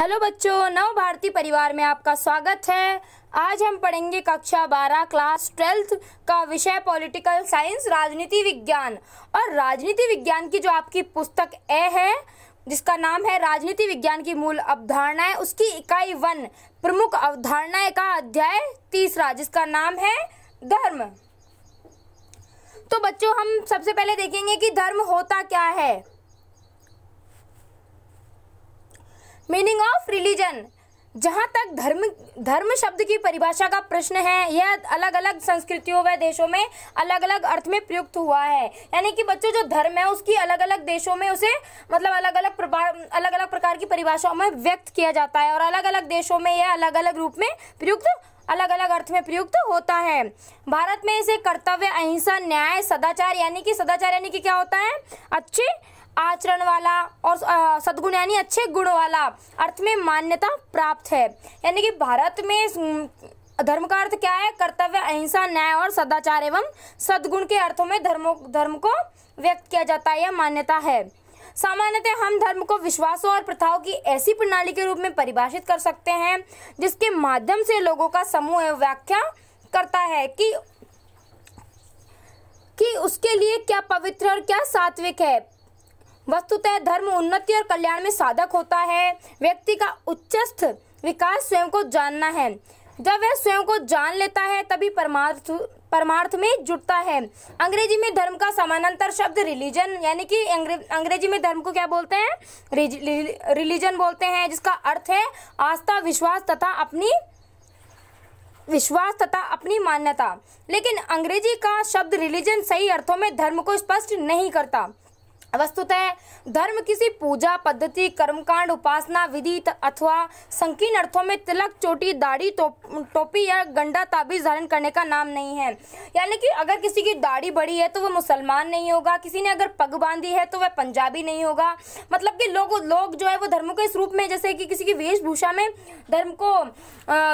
hello बच्चों नव भारती परिवार में आपका स्वागत है आज हम पढ़ेंगे कक्षा बारह क्लास ट्वेल्थ का विषय पॉलिटिकल साइंस राजनीति विज्ञान और राजनीति विज्ञान की जो आपकी पुस्तक ए है जिसका नाम है राजनीति विज्ञान की मूल अवधारणाएं उसकी इकाई वन प्रमुख अवधारणाएं का अध्याय तीसरा जिसका नाम है धर्म तो बच्चों हम सबसे पहले देखेंगे कि धर्म होता क्या है रिलीजन जहाँ तक धर्म धर्म शब्द की परिभाषा का प्रश्न है यह अलग अलग संस्कृतियों व देशों में अलग अलग अर्थ में प्रयुक्त हुआ है यानी कि बच्चों जो धर्म है उसकी अलग अलग देशों में उसे मतलब अलग अलग प्रकार अलग अलग प्रकार की परिभाषाओं में व्यक्त किया जाता है और अलग अलग देशों में यह अलग अलग रूप में प्रयुक्त अलग अलग अर्थ में प्रयुक्त होता है भारत में इसे कर्तव्य अहिंसा न्याय सदाचार यानी कि सदाचार यानी कि क्या होता है अच्छी आचरण वाला और सदगुण यानी अच्छे गुण वाला अर्थ में मान्यता प्राप्त है यानी कि भारत में धर्म का अर्थ क्या है कर्तव्य अहिंसा न्याय और सदाचार एवं सदगुण के अर्थों में धर्मों धर्म को व्यक्त किया जाता है या मान्यता है सामान्यतः हम धर्म को विश्वासों और प्रथाओं की ऐसी प्रणाली के रूप में परिभाषित कर सकते हैं जिसके माध्यम से लोगों का समूह व्याख्या करता है कि कि उसके लिए क्या पवित्र और क्या सात्विक है वस्तुतः धर्म उन्नति और कल्याण में साधक होता है व्यक्ति का उच्चस्थ विकास स्वयं को जानना है जब वह स्वयं को जान लेता है तभी परमार्थ परमार्थ में जुटता है अंग्रेजी में धर्म का समानांतर शब्द रिलीजन यानी कि अंग्रेजी में धर्म को क्या बोलते हैं रिलीजन बोलते हैं जिसका अर्थ है आस्था विश्वास तथा अपनी विश्वास तथा अपनी मान्यता लेकिन अंग्रेजी का शब्द रिलीजन सही अर्थों में धर्म को स्पष्ट नहीं करता वस्तुतः धर्म किसी पूजा पद्धति कर्मकांड उपासना विधि अथवा संकीर्ण अर्थों में तिलक चोटी दाढ़ी तो, टोपी या गंडा ताबीज धारण करने का नाम नहीं है यानी कि अगर किसी की दाढ़ी बड़ी है तो वह मुसलमान नहीं होगा किसी ने अगर पग बांधी है तो वह पंजाबी नहीं होगा मतलब कि लोग लोग जो है वो धर्म के इस रूप में जैसे कि किसी की वेशभूषा में धर्म को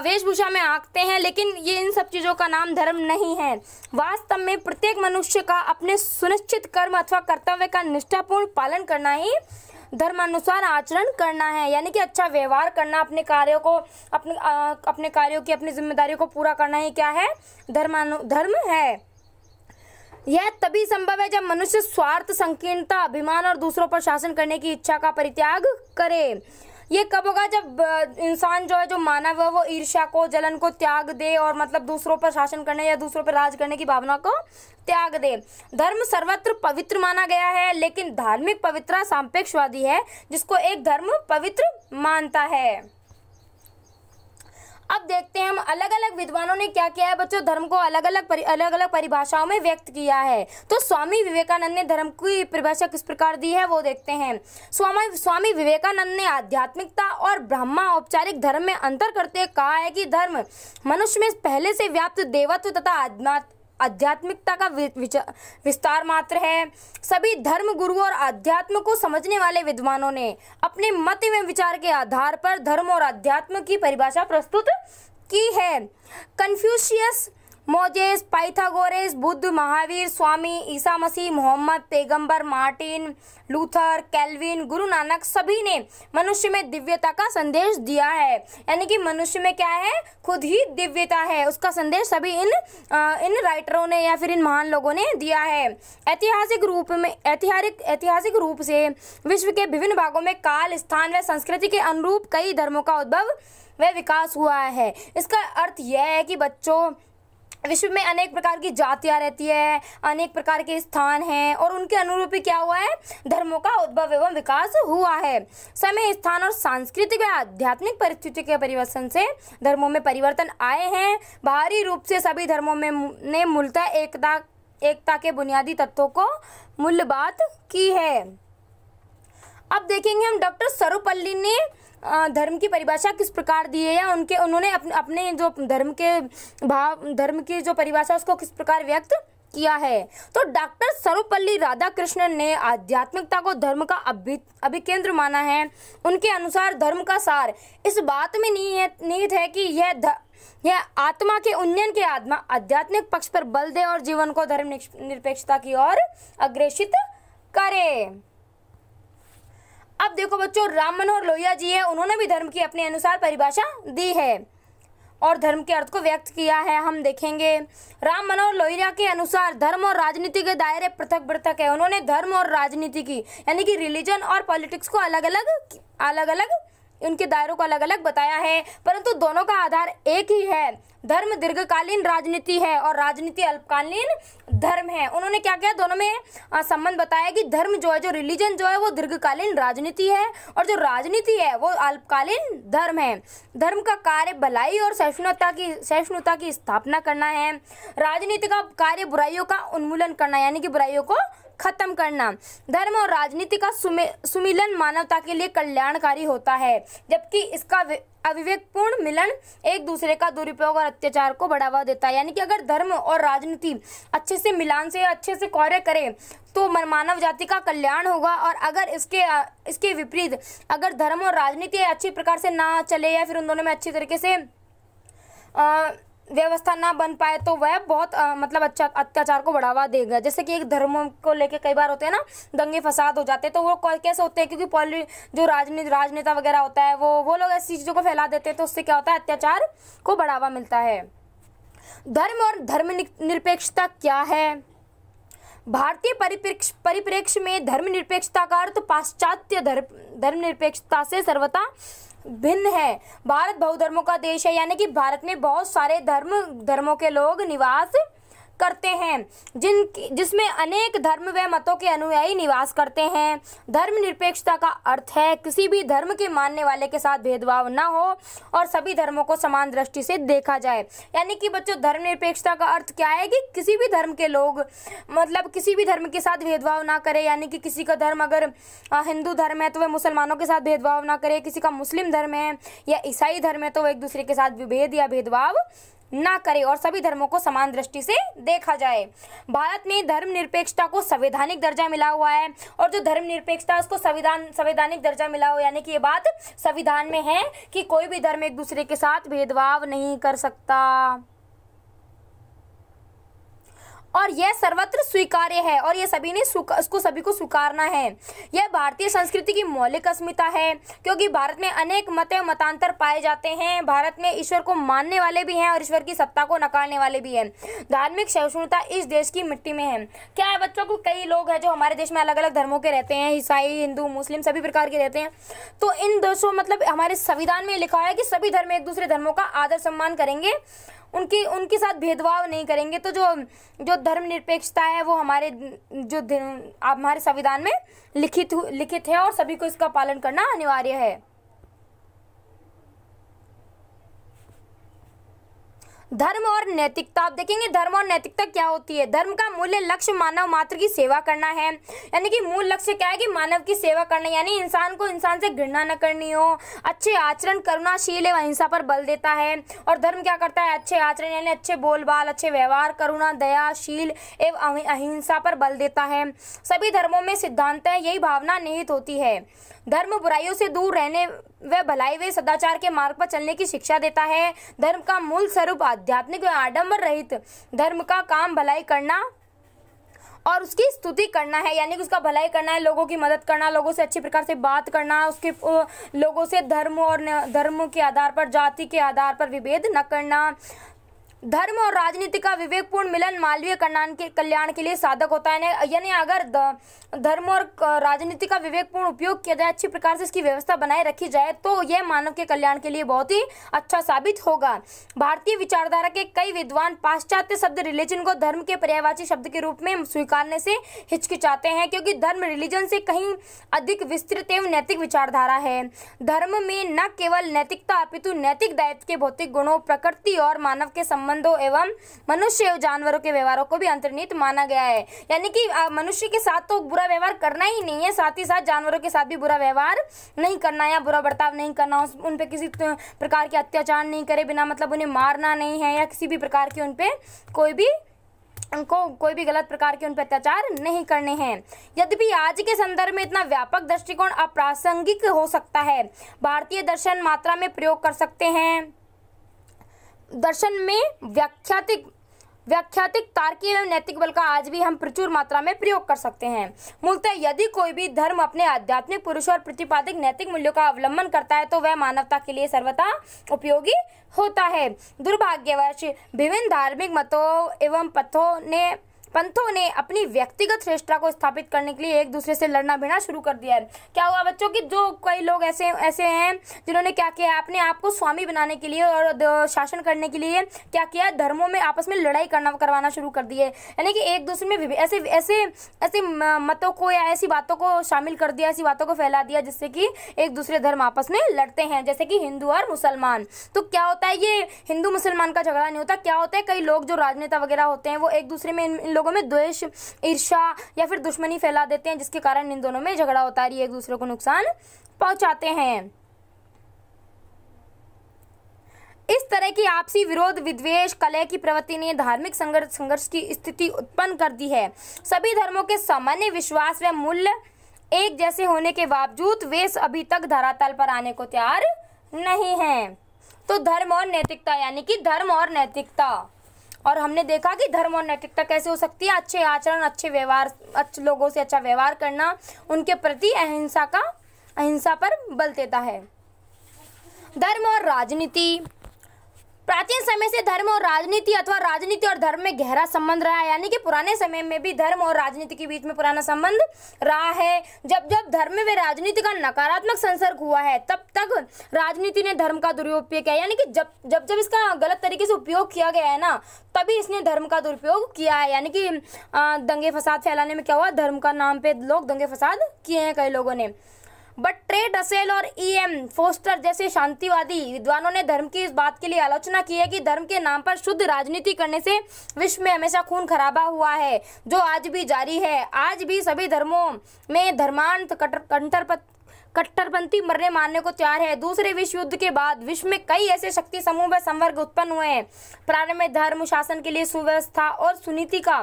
वेशभूषा में आंकते हैं लेकिन ये इन सब चीज़ों का नाम धर्म नहीं है वास्तव में प्रत्येक मनुष्य का अपने सुनिश्चित कर्म अथवा कर्तव्य का निष्ठापूर्ण पालन करना ही धर्मानुसार आचरण करना है यानी कि अच्छा व्यवहार करना अपने कार्यों को अपने आ, अपने कार्यों की अपनी जिम्मेदारियों को पूरा करना ही क्या है धर्मानु धर्म है यह तभी संभव है जब मनुष्य स्वार्थ संकीर्णता अभिमान और दूसरों पर शासन करने की इच्छा का परित्याग करे ये कब होगा जब इंसान जो है जो मानव है वो ईर्ष्या को जलन को त्याग दे और मतलब दूसरों पर शासन करने या दूसरों पर राज करने की भावना को त्याग दे धर्म सर्वत्र पवित्र माना गया है लेकिन धार्मिक पवित्रता सापेक्षवादी है जिसको एक धर्म पवित्र मानता है अब देखते हैं हम अलग अलग विद्वानों ने क्या किया है बच्चों धर्म को अलग अलग परि, अलग अलग परिभाषाओं में व्यक्त किया है तो स्वामी विवेकानंद ने धर्म की परिभाषा किस प्रकार दी है वो देखते हैं स्वामी स्वामी विवेकानंद ने आध्यात्मिकता और ब्रह्मा औपचारिक धर्म में अंतर करते हुए कहा है कि धर्म मनुष्य में पहले से व्याप्त देवत्व तथा आध्यात्मिकता का विस्तार मात्र है सभी धर्म गुरु और अध्यात्म को समझने वाले विद्वानों ने अपने मत एवं विचार के आधार पर धर्म और अध्यात्म की परिभाषा प्रस्तुत की है Confucius Moses Pythagoras Buddha Mahavir Swami Isa Masih Mohammad पैगंबर मार्टिन लूथर कैलविन गुरु नानक सभी ने मनुष्य में दिव्यता का संदेश दिया है यानी कि मनुष्य में क्या है खुद ही दिव्यता है उसका संदेश सभी इन आ, इन राइटरों ने या फिर इन महान लोगों ने दिया है ऐतिहासिक रूप में ऐतिहासिक ऐतिहासिक रूप से विश्व के विभिन्न भागों में काल स्थान व संस्कृति के अनुरूप कई धर्मों का उद्भव वह विकास हुआ है इसका अर्थ यह है कि बच्चों विश्व में अनेक प्रकार की जातियाँ रहती है अनेक प्रकार के स्थान हैं और उनके अनुरूप ही क्या हुआ है धर्मों का उद्भव एवं विकास हुआ है समय स्थान और सांस्कृतिक व आध्यात्मिक परिस्थिति के परिवर्तन से धर्मों में परिवर्तन आए हैं बाहरी रूप से सभी धर्मों में ने मूलतः एकता एकता के बुनियादी तत्वों को बात की है अब देखेंगे हम डॉक्टर सर्वपल्ली ने धर्म की परिभाषा किस प्रकार दी है या उनके उन्होंने अपने जो धर्म के भाव धर्म की जो परिभाषा उसको किस प्रकार व्यक्त किया है तो डॉक्टर सर्वपल्ली राधाकृष्णन ने आध्यात्मिकता को धर्म का अभिकेंद्र माना है उनके अनुसार धर्म का सार इस बात में नहीं है नीत है कि यह यह आत्मा के उन्नयन के आत्मा आध्यात्मिक पक्ष पर बल दे और जीवन को धर्म निरपेक्षता की ओर अग्रेषित करे अब देखो बच्चों राम मनोहर लोहिया जी हैं उन्होंने भी धर्म की अपने अनुसार परिभाषा दी है और धर्म के अर्थ को व्यक्त किया है हम देखेंगे राम मनोहर लोहिया के अनुसार धर्म और राजनीति के दायरे पृथक पृथक है उन्होंने धर्म और राजनीति की यानी कि रिलीजन और पॉलिटिक्स को अलग अलग अलग अलग उनके दायरों को अलग अलग बताया है परंतु दोनों का आधार एक ही है धर्म दीर्घकालीन राजनीति है और राजनीति अल्पकालीन धर्म है उन्होंने क्या किया दोनों में संबंध बताया कि धर्म जो है जो रिलीजन जो है वो दीर्घकालीन राजनीति है और जो राजनीति है वो अल्पकालीन धर्म है धर्म का कार्य भलाई और सहिष्णुता की सहिष्णुता की स्थापना करना है राजनीति का कार्य बुराइयों का उन्मूलन करना यानी कि बुराइयों को खत्म करना धर्म और राजनीति का सुमिलन मानवता के लिए कल्याणकारी होता है जबकि इसका अविवेकपूर्ण मिलन एक दूसरे का दुरुपयोग और अत्याचार को बढ़ावा देता है यानी कि अगर धर्म और राजनीति अच्छे से मिलान से अच्छे से कार्य करे तो मानव जाति का कल्याण होगा और अगर इसके इसके विपरीत अगर धर्म और राजनीति अच्छी प्रकार से ना चले या फिर उन दोनों में अच्छी तरीके से आ, व्यवस्था ना बन पाए तो वह बहुत आ, मतलब अच्छा अत्याचार को बढ़ावा देगा जैसे कि एक धर्म को लेके कई बार होते हैं ना दंगे फसाद हो जाते हैं तो वो कैसे होते हैं क्योंकि पॉलि जो राजनीति राजनेता वगैरह होता है वो वो लोग ऐसी चीज़ों को फैला देते हैं तो उससे क्या होता है अत्याचार को बढ़ावा मिलता है धर्म और धर्म निरपेक्षता क्या है भारतीय परिप्रेक्ष परिप्रेक्ष्य में धर्मनिरपेक्षता का अर्थ पाश्चात्य धर्म धर्मनिरपेक्षता से सर्वथा भिन्न है भारत बहुधर्मों का देश है यानी कि भारत में बहुत सारे धर्म धर्मों के लोग निवास करते हैं जिन जिसमें अनेक धर्म व मतों के अनुयायी निवास करते हैं धर्म निरपेक्षता का अर्थ है किसी भी धर्म के मानने वाले के साथ भेदभाव ना हो और सभी धर्मों को समान दृष्टि से देखा जाए यानी कि बच्चों धर्म निरपेक्षता का अर्थ क्या है कि किसी भी धर्म के लोग मतलब किसी भी धर्म के साथ भेदभाव ना करे यानी कि किसी का धर्म अगर हिंदू धर्म है तो वह मुसलमानों के साथ भेदभाव ना करे किसी का मुस्लिम धर्म है या ईसाई धर्म है तो वह एक दूसरे के साथ विभेद या भेदभाव ना करे और सभी धर्मों को समान दृष्टि से देखा जाए भारत में धर्मनिरपेक्षता को संवैधानिक दर्जा मिला हुआ है और जो धर्म निरपेक्षता उसको संविधान संवैधानिक दर्जा मिला हुआ यानी कि ये बात संविधान में है कि कोई भी धर्म एक दूसरे के साथ भेदभाव नहीं कर सकता और यह सर्वत्र स्वीकार्य है और यह सभी ने उसको सभी को स्वीकारना है यह भारतीय संस्कृति की मौलिक अस्मिता है क्योंकि भारत में अनेक मत मतांतर पाए जाते हैं भारत में ईश्वर को मानने वाले भी हैं और ईश्वर की सत्ता को नकारने वाले भी हैं धार्मिक सहिष्णुता इस देश की मिट्टी में है क्या है बच्चों को कई लोग हैं जो हमारे देश में अलग अलग धर्मों के रहते हैं ईसाई हिंदू मुस्लिम सभी प्रकार के रहते हैं तो इन देशों मतलब हमारे संविधान में लिखा है कि सभी धर्म एक दूसरे धर्मों का आदर सम्मान करेंगे उनकी उनके साथ भेदभाव नहीं करेंगे तो जो जो धर्मनिरपेक्षता है वो हमारे जो आप हमारे संविधान में लिखित लिखित है और सभी को इसका पालन करना अनिवार्य है धर्म और नैतिकता आप देखेंगे धर्म और नैतिकता क्या होती है धर्म का मूल्य लक्ष्य मानव मात्र की सेवा करना है यानी कि मूल लक्ष्य क्या है कि मानव की सेवा करना यानी इंसान को इंसान से घृणा न करनी हो अच्छे आचरण करुणाशील एवं अहिंसा पर बल देता है और धर्म क्या करता है अच्छे आचरण यानी अच्छे बोलबाल अच्छे व्यवहार करुणा दयाशील एवं अहिंसा पर बल देता है सभी धर्मों में सिद्धांत यही भावना निहित होती है धर्म बुराइयों से दूर रहने व भलाई वे सदाचार के मार्ग पर चलने की शिक्षा देता है धर्म का मूल स्वरूप आध्यात्मिक व आडम्बर रहित धर्म का काम भलाई करना और उसकी स्तुति करना है यानी कि उसका भलाई करना है लोगों की मदद करना लोगों से अच्छी प्रकार से बात करना उसके लोगों से धर्म और धर्म के आधार पर जाति के आधार पर विभेद न करना धर्म और राजनीति का विवेकपूर्ण मिलन मालवीय कल्याण के कल्याण के लिए साधक होता है यानी अगर धर्म और राजनीति का विवेकपूर्ण उपयोग किया जाए अच्छी प्रकार से इसकी व्यवस्था बनाए रखी जाए तो यह मानव के कल्याण के लिए बहुत ही अच्छा साबित होगा भारतीय विचारधारा के कई विद्वान पाश्चात्य शब्द रिलीजन को धर्म के पर्यायवाची शब्द के रूप में स्वीकारने से हिचकिचाते हैं क्योंकि धर्म रिलीजन से कहीं अधिक विस्तृत एवं नैतिक विचारधारा है धर्म में न केवल नैतिकता अपितु नैतिक दायित्व के भौतिक गुणों प्रकृति और मानव के संबंध संबंधों एवं मनुष्य एवं जानवरों के व्यवहारों को भी अंतर्निहित माना गया है यानी कि मनुष्य के साथ तो बुरा व्यवहार करना ही नहीं है साथ ही साथ जानवरों के साथ भी बुरा व्यवहार नहीं करना या बुरा बर्ताव नहीं करना उन पर किसी प्रकार के अत्याचार नहीं करे बिना मतलब उन्हें मारना नहीं है या किसी भी प्रकार के उनपे कोई भी उनको कोई भी गलत प्रकार के उन पर अत्याचार नहीं करने हैं यद्यपि आज के संदर्भ में इतना व्यापक दृष्टिकोण अप्रासंगिक हो सकता है भारतीय दर्शन मात्रा में प्रयोग कर सकते हैं दर्शन में व्याख्यातिक व्याख्यातिक तार्किक एवं नैतिक बल का आज भी हम प्रचुर मात्रा में प्रयोग कर सकते हैं मूलतः यदि कोई भी धर्म अपने आध्यात्मिक पुरुष और प्रतिपादिक नैतिक मूल्यों का अवलंबन करता है तो वह मानवता के लिए सर्वथा उपयोगी होता है दुर्भाग्यवश विभिन्न धार्मिक मतों एवं पथों ने पंथों ने अपनी व्यक्तिगत श्रेष्ठता को स्थापित करने के लिए एक दूसरे से लड़ना भिड़ना शुरू कर दिया है क्या हुआ बच्चों कि जो कई लोग ऐसे ऐसे हैं जिन्होंने क्या किया है अपने आप को स्वामी बनाने के लिए और शासन करने के लिए क्या किया धर्मों में आपस में लड़ाई करना करवाना शुरू कर दी है यानी कि एक दूसरे में ऐसे ऐसे ऐसे मतों को या ऐसी बातों को शामिल कर दिया ऐसी बातों को फैला दिया जिससे कि एक दूसरे धर्म आपस में लड़ते हैं जैसे कि हिंदू और मुसलमान तो क्या होता है ये हिंदू मुसलमान का झगड़ा नहीं होता क्या होता है कई लोग जो राजनेता वगैरह होते हैं वो एक दूसरे में लोगों में द्वेष ईर्षा या फिर दुश्मनी फैला देते हैं जिसके कारण इन दोनों में झगड़ा होता है एक दूसरे को नुकसान पहुंचाते हैं इस तरह की आपसी विरोध विद्वेश कलह की प्रवृत्ति ने धार्मिक संघर्ष संघर्ष की स्थिति उत्पन्न कर दी है सभी धर्मों के सामान्य विश्वास व मूल्य एक जैसे होने के बावजूद वे अभी तक धरातल पर आने को तैयार नहीं हैं तो धर्म और नैतिकता यानी कि धर्म और नैतिकता और हमने देखा कि धर्म और नैतिकता कैसे हो सकती है अच्छे आचरण अच्छे व्यवहार अच्छे लोगों से अच्छा व्यवहार करना उनके प्रति अहिंसा का अहिंसा पर बल देता है धर्म और राजनीति प्राचीन समय से धर्म और राजनीति अथवा राजनीति और धर्म में गहरा संबंध रहा है यानी कि पुराने समय में भी धर्म और राजनीति के बीच में पुराना संबंध रहा है जब जब धर्म में राजनीति का नकारात्मक संसर्ग हुआ है तब तक राजनीति ने धर्म का दुरुपयोग किया यानी कि जब जब जब इसका गलत तरीके से उपयोग किया गया है ना तभी इसने धर्म का दुरुपयोग किया है यानी कि दंगे फसाद फैलाने में क्या हुआ धर्म का नाम पे लोग दंगे फसाद किए हैं कई लोगों ने बट ट्रेड असेल और एम e फोस्टर जैसे शांतिवादी विद्वानों ने धर्म की इस बात के लिए आलोचना की है कि धर्म के नाम पर शुद्ध राजनीति करने से विश्व में हमेशा खून खराबा हुआ है जो आज भी जारी है आज भी सभी धर्मों में धर्मांत कट्टरपथ कट्टरपंथी मरने मारने को तैयार है दूसरे विश्व युद्ध के बाद विश्व में कई ऐसे शक्ति समूह व संवर्ग उत्पन्न हुए हैं प्रारंभ में धर्म शासन के लिए सुव्यवस्था और सुनीति का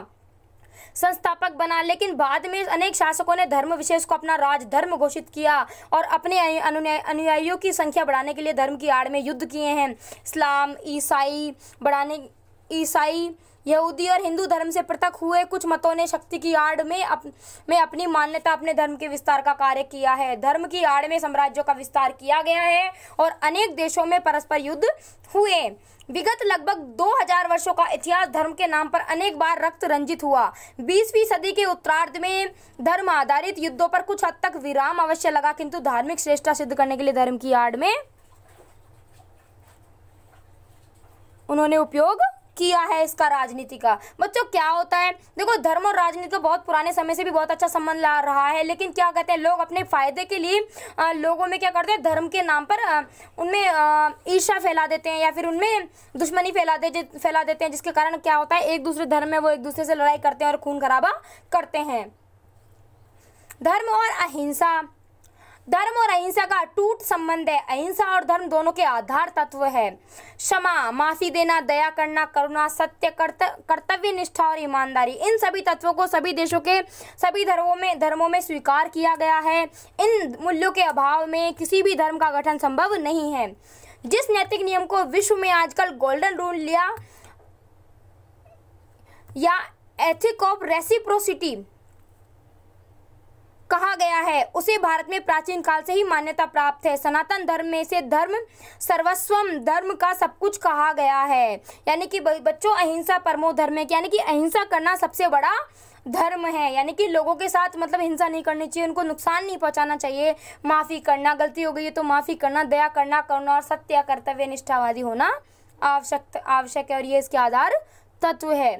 संस्थापक बना लेकिन बाद में अनेक शासकों ने धर्म विशेष को अपना राज धर्म घोषित किया और अपने अनुयायियों की संख्या बढ़ाने के लिए धर्म की आड़ में युद्ध किए हैं इस्लाम ईसाई बढ़ाने ईसाई यहूदी और हिंदू धर्म से पृथक हुए कुछ मतों ने शक्ति की आड़ में अप, में अपनी मान्यता अपने धर्म के विस्तार का कार्य किया है धर्म की आड़ में साम्राज्यों का विस्तार किया गया है और अनेक देशों में परस्पर युद्ध हुए विगत लगभग 2000 वर्षों का इतिहास धर्म के नाम पर अनेक बार रक्त रंजित हुआ 20वीं सदी के उत्तरार्ध में धर्म आधारित युद्धों पर कुछ हद तक विराम अवश्य लगा किंतु धार्मिक श्रेष्ठता सिद्ध करने के लिए धर्म की आड़ में उन्होंने उपयोग किया है इसका राजनीति का बच्चों क्या होता है देखो धर्म और राजनीति तो बहुत पुराने समय से भी बहुत अच्छा संबंध ला रहा है लेकिन क्या कहते हैं लोग अपने फायदे के लिए आ, लोगों में क्या करते हैं धर्म के नाम पर आ, उनमें ईर्षा फैला देते हैं या फिर उनमें दुश्मनी फैला दे फैला देते हैं जिसके कारण क्या होता है एक दूसरे धर्म में वो एक दूसरे से लड़ाई करते हैं और खून खराबा करते हैं धर्म और अहिंसा धर्म और अहिंसा का अटूट संबंध है अहिंसा और धर्म दोनों के आधार तत्व है क्षमा माफी देना दया करना करुणा सत्य कर्त, कर्तव्य निष्ठा और ईमानदारी इन सभी तत्वों को सभी देशों के सभी धर्मों में धर्मों में स्वीकार किया गया है इन मूल्यों के अभाव में किसी भी धर्म का गठन संभव नहीं है जिस नैतिक नियम को विश्व में आजकल गोल्डन रूल लिया या एथिक ऑफ रेसिप्रोसिटी कहा गया है उसे भारत में प्राचीन काल से ही मान्यता प्राप्त है सनातन धर्म में से धर्म सर्वस्वम धर्म का सब कुछ कहा गया है यानी कि बच्चों अहिंसा परमो धर्म है यानी कि अहिंसा करना सबसे बड़ा धर्म है यानी कि लोगों के साथ मतलब हिंसा नहीं करनी चाहिए उनको नुकसान नहीं पहुंचाना चाहिए माफ़ी करना गलती हो गई है तो माफ़ी करना दया करना करना और सत्य कर्तव्य निष्ठावादी होना आवश्यक आवश्यक है और ये इसके आधार तत्व है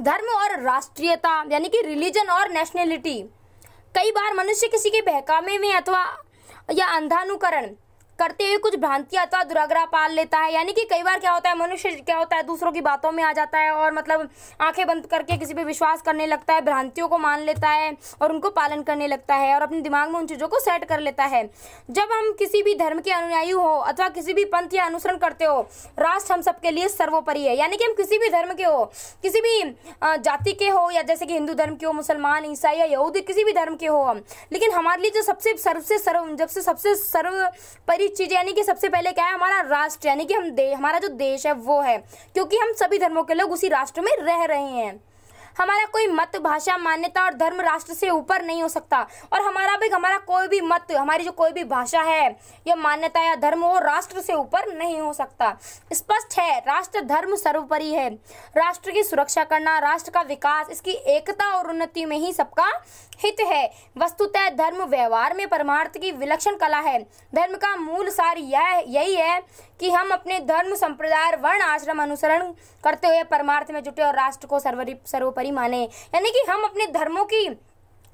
धर्म और राष्ट्रीयता यानी कि रिलीजन और नेशनैलिटी कई बार मनुष्य किसी के बहकावे में अथवा या अंधानुकरण करते हुए कुछ भ्रांति अथवा दुराग्रह पाल लेता है यानी कि कई बार क्या होता है मनुष्य क्या होता है दूसरों की बातों में आ जाता है और मतलब आंखें बंद करके किसी पे विश्वास करने लगता है भ्रांतियों को मान लेता है और उनको पालन करने लगता है और अपने दिमाग में उन चीज़ों को सेट कर लेता है जब हम किसी भी धर्म के अनुयायी हो अथवा किसी भी पंथ या अनुसरण करते हो राष्ट्र हम सबके लिए सर्वोपरि है यानी कि हम किसी भी धर्म के हो किसी भी जाति के हो या जैसे कि हिंदू धर्म के हो मुसलमान ईसाई या यहूदी किसी भी धर्म के हो हम लेकिन हमारे लिए जो सबसे सर्व से सर्व जब से सबसे सर्वपरि चीज़ यानी कि सबसे पहले क्या है हमारा राष्ट्र यानी कि हम दे हमारा जो देश है वो है क्योंकि हम सभी धर्मों के लोग उसी राष्ट्र में रह रहे हैं हमारा कोई मत भाषा मान्यता और धर्म राष्ट्र से ऊपर नहीं हो सकता और हमारा भी हमारा कोई भी मत हमारी जो कोई भी भाषा है या मान्यता या धर्म वो राष्ट्र से ऊपर नहीं हो सकता स्पष्ट है राष्ट्र धर्म सर्वोपरि है राष्ट्र की सुरक्षा करना राष्ट्र का विकास इसकी एकता और उन्नति में ही सबका हित है वस्तुतः धर्म व्यवहार में परमार्थ की विलक्षण कला है धर्म का मूल सार यह यही है कि हम अपने धर्म संप्रदाय वर्ण आश्रम अनुसरण करते हुए परमार्थ में जुटे और राष्ट्र को सर्वरी सर्वोपरि माने यानी कि हम अपने धर्मों की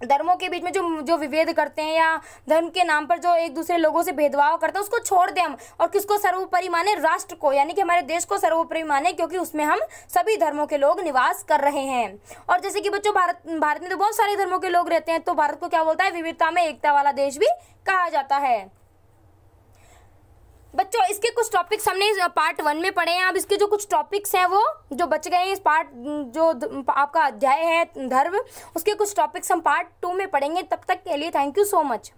धर्मों के बीच में जो जो विभेद करते हैं या धर्म के नाम पर जो एक दूसरे लोगों से भेदभाव करते हैं उसको छोड़ दें हम और किसको सर्वोपरि माने राष्ट्र को यानी कि हमारे देश को सर्वोपरि माने क्योंकि उसमें हम सभी धर्मों के लोग निवास कर रहे हैं और जैसे कि बच्चों भारत भारत में तो बहुत सारे धर्मों के लोग रहते हैं तो भारत को क्या बोलता है विविधता में एकता वाला देश भी कहा जाता है बच्चों इसके कुछ टॉपिक्स हमने पार्ट वन में पढ़े हैं अब इसके जो कुछ टॉपिक्स हैं वो जो बच गए हैं इस पार्ट जो आपका अध्याय है धर्म उसके कुछ टॉपिक्स हम पार्ट टू में पढ़ेंगे तब तक के लिए थैंक यू सो मच